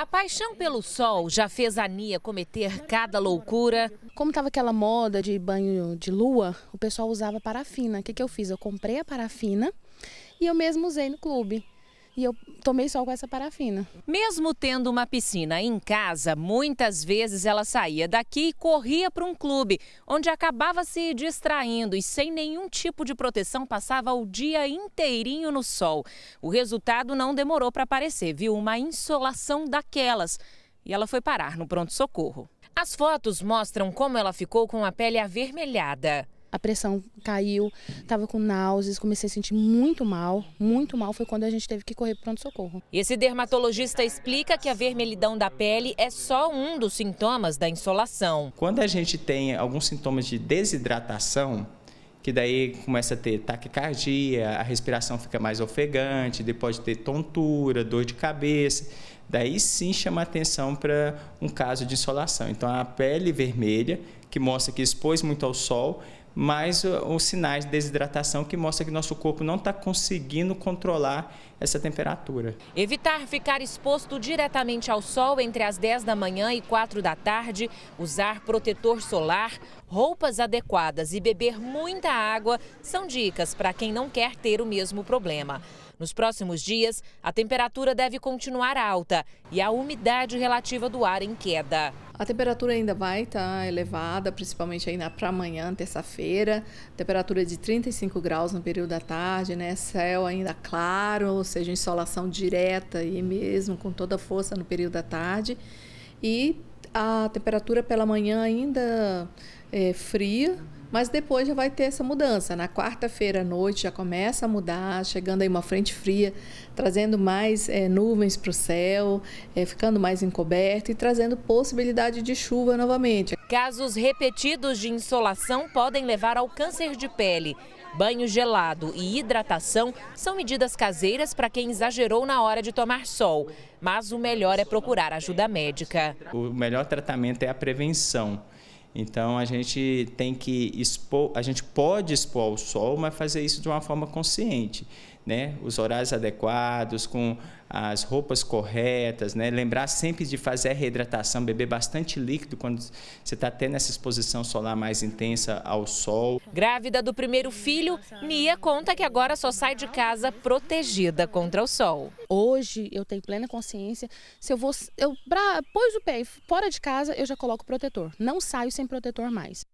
A paixão pelo sol já fez a Nia cometer cada loucura. Como estava aquela moda de banho de lua, o pessoal usava parafina. O que, que eu fiz? Eu comprei a parafina e eu mesmo usei no clube e eu tomei sol com essa parafina. Mesmo tendo uma piscina em casa, muitas vezes ela saía daqui e corria para um clube, onde acabava se distraindo e sem nenhum tipo de proteção passava o dia inteirinho no sol. O resultado não demorou para aparecer, viu? Uma insolação daquelas. E ela foi parar no pronto-socorro. As fotos mostram como ela ficou com a pele avermelhada a pressão caiu, estava com náuseas, comecei a sentir muito mal, muito mal. Foi quando a gente teve que correr para pronto-socorro. Esse dermatologista explica que a vermelhidão da pele é só um dos sintomas da insolação. Quando a gente tem alguns sintomas de desidratação, que daí começa a ter taquicardia, a respiração fica mais ofegante, depois de ter tontura, dor de cabeça. Daí sim chama atenção para um caso de insolação. Então a pele vermelha, que mostra que expôs muito ao sol, mas os sinais de desidratação que mostra que nosso corpo não está conseguindo controlar essa temperatura. Evitar ficar exposto diretamente ao sol entre as 10 da manhã e 4 da tarde, usar protetor solar, roupas adequadas e beber muita água são dicas para quem não quer ter o mesmo problema. Nos próximos dias, a temperatura deve continuar alta e a umidade relativa do ar em queda. A temperatura ainda vai estar tá elevada, principalmente ainda para amanhã, terça-feira. Temperatura de 35 graus no período da tarde, né? Céu ainda claro, ou seja, insolação direta e mesmo com toda força no período da tarde. E a temperatura pela manhã ainda é, fria mas depois já vai ter essa mudança. Na quarta-feira à noite já começa a mudar, chegando aí uma frente fria, trazendo mais é, nuvens para o céu, é, ficando mais encoberto e trazendo possibilidade de chuva novamente. Casos repetidos de insolação podem levar ao câncer de pele. Banho gelado e hidratação são medidas caseiras para quem exagerou na hora de tomar sol, mas o melhor é procurar ajuda médica. O melhor tratamento é a prevenção. Então a gente tem que expor, a gente pode expor ao sol, mas fazer isso de uma forma consciente né, os horários adequados, com as roupas corretas, né, lembrar sempre de fazer a reidratação, beber bastante líquido quando você está tendo essa exposição solar mais intensa ao sol. Grávida do primeiro filho, Nia conta que agora só sai de casa protegida contra o sol. Hoje eu tenho plena consciência, se eu vou, eu pra, pôs o pé fora de casa, eu já coloco protetor. Não saio sem protetor mais.